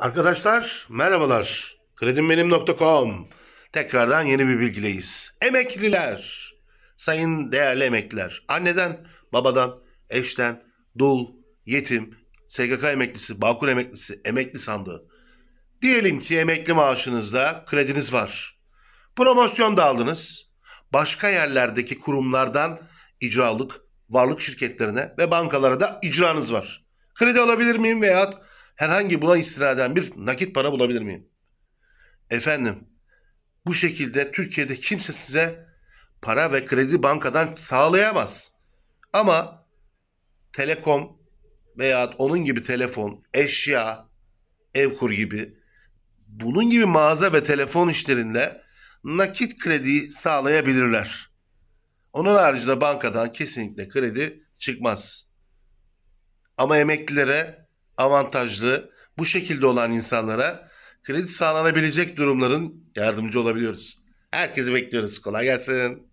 Arkadaşlar merhabalar. Kredimbenim.com Tekrardan yeni bir bilgileyiz. Emekliler, sayın değerli emekliler, anneden, babadan, eşten, dul, yetim, SGK emeklisi, Bağkur emeklisi, emekli sandığı. Diyelim ki emekli maaşınızda krediniz var. Promosyon da aldınız. Başka yerlerdeki kurumlardan icralık, varlık şirketlerine ve bankalara da icranız var. Kredi alabilir miyim veyahut herhangi buna istinaden bir nakit para bulabilir miyim? Efendim bu şekilde Türkiye'de kimse size para ve kredi bankadan sağlayamaz. Ama telekom veya onun gibi telefon, eşya, evkur gibi bunun gibi mağaza ve telefon işlerinde nakit kredi sağlayabilirler. Onun haricinde bankadan kesinlikle kredi çıkmaz. Ama emeklilere avantajlı bu şekilde olan insanlara kredi sağlanabilecek durumların yardımcı olabiliyoruz. Herkesi bekliyoruz. Kolay gelsin.